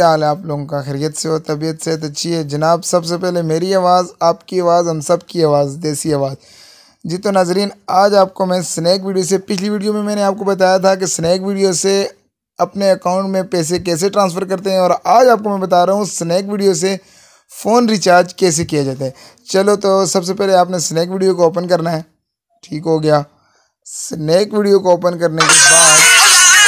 क्या हाल है आप लोगों का खैरियत से हो तबीयत सेहत अच्छी है जनाब सबसे पहले मेरी आवाज़ आपकी आवाज़ हम सब की आवाज़ देसी आवाज़ जी तो नाजरीन आज आपको मैं स्नैक वीडियो से पिछली वीडियो में मैंने आपको बताया था कि स्नैक वीडियो से अपने अकाउंट में पैसे कैसे ट्रांसफ़र करते हैं और आज आपको मैं बता रहा हूँ स्नैक वीडियो से फ़ोन रिचार्ज कैसे किया जाता है चलो तो सबसे पहले आपने स्नैक वीडियो को ओपन करना है ठीक हो गया स्नैक वीडियो को ओपन करने के बाद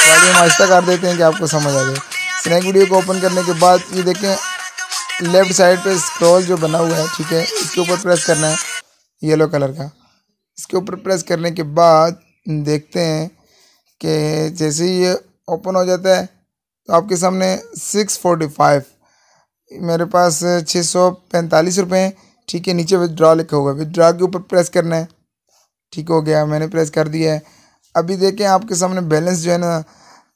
पहले हम आज तक कर देते हैं कि आपको समझ आ जाए स्नैक वीडियो को ओपन करने के बाद ये देखें लेफ्ट साइड पे स्क्रॉल जो बना हुआ है ठीक है इसके ऊपर प्रेस करना है येलो कलर का इसके ऊपर प्रेस करने के बाद देखते हैं कि जैसे ही ये ओपन हो जाता है तो आपके सामने सिक्स फोर्टी फाइव मेरे पास छः सौ पैंतालीस रुपये हैं ठीक है नीचे विदड्रॉ लिखा हुआ विदड्रा के ऊपर प्रेस करना है ठीक हो गया मैंने प्रेस कर दिया है अभी देखें आपके सामने बैलेंस जो है ना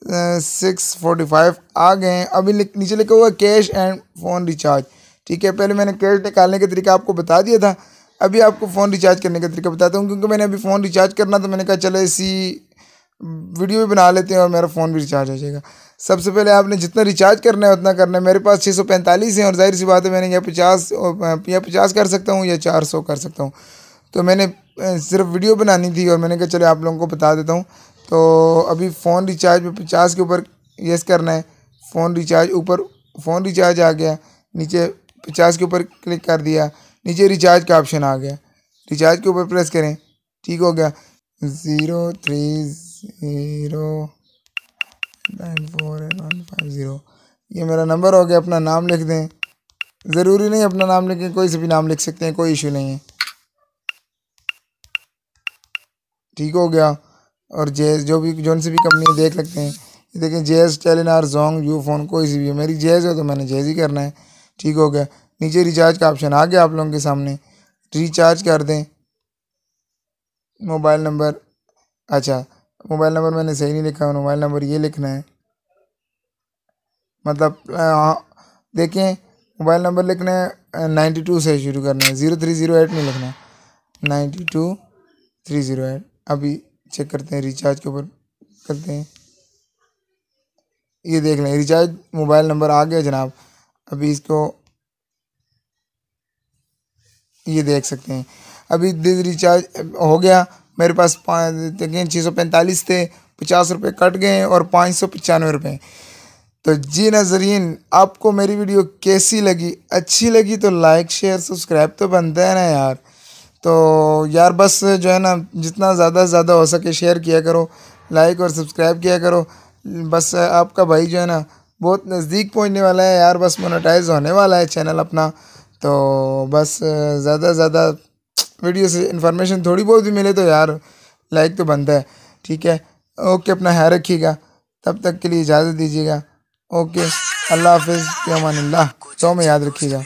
सिक्स फोर्टी फाइव आ गए हैं अभी नीचे लिखा हुआ कैश एंड फ़ोन रिचार्ज ठीक है पहले मैंने कैश निकालने का तरीका आपको बता दिया था अभी आपको फ़ोन रिचार्ज करने का तरीका बताता हूँ क्योंकि मैंने अभी फ़ोन रिचार्ज करना तो मैंने कहा चलो इसी वीडियो भी बना लेते हैं और मेरा फ़ोन भी रिचार्ज हो जाएगा सबसे पहले आपने जितना रिचार्ज करना है उतना करना है मेरे पास छः सौ पैंतालीस है और जाहिर सी बात है मैंने या पचास या पचास कर सकता हूँ या चार सौ कर सकता हूँ तो मैंने सिर्फ वीडियो बनानी थी और मैंने कहा चले आप लोगों को बता देता हूँ तो अभी फ़ोन रिचार्ज पे पचास के ऊपर येस करना है फ़ोन रिचार्ज ऊपर फ़ोन रिचार्ज आ गया नीचे पचास के ऊपर क्लिक कर दिया नीचे रिचार्ज का ऑप्शन आ गया रिचार्ज के ऊपर प्रेस करें ठीक हो गया zero three zero nine four one five zero ये मेरा नंबर हो गया अपना नाम लिख दें ज़रूरी नहीं अपना नाम लिखें कोई से भी नाम लिख सकते हैं कोई इशू नहीं है ठीक हो गया और जे जो भी जौन सी भी कंपनी देख सकते हैं ये देखें J S Telenor Zong Ufone कोई सी भी मेरी जेज है तो मैंने जेज ही करना है ठीक हो गया नीचे रिचार्ज का ऑप्शन आ गया आप लोगों के सामने रिचार्ज कर दें मोबाइल नंबर अच्छा मोबाइल नंबर मैंने सही नहीं लिखा मोबाइल नंबर ये लिखना है मतलब हाँ, देखें मोबाइल नंबर लिखना है नाइन्टी टू से शुरू करना है ज़ीरो थ्री ज़ीरो एट में लिखना है ninety two three zero eight अभी चेक करते हैं रिचार्ज के ऊपर करते हैं ये देख लें रिचार्ज मोबाइल नंबर आ गया जनाब अभी इसको ये देख सकते हैं अभी दिस रिचार्ज हो गया मेरे पास देखिए छः सौ पैंतालीस थे पचास रुपये कट गए और पाँच सौ पचानवे रुपये तो जी नजरीन आपको मेरी वीडियो कैसी लगी अच्छी लगी तो लाइक शेयर सब्सक्राइब तो बनता है ना यार तो यार बस जो है ना जितना ज़्यादा से ज़्यादा हो सके शेयर किया करो लाइक और सब्सक्राइब किया करो बस आपका भाई जो है ना बहुत नज़दीक पहुंचने वाला है यार बस मोनेटाइज होने वाला है चैनल अपना तो बस ज़्यादा से ज़्यादा वीडियो से इन्फॉर्मेशन थोड़ी बहुत भी मिले तो यार लाइक तो बनता है ठीक है ओके अपना है रखिएगा तब तक के लिए इजाज़त दीजिएगा ओके अल्लाह हाफिज़ अमान सौ में याद रखिएगा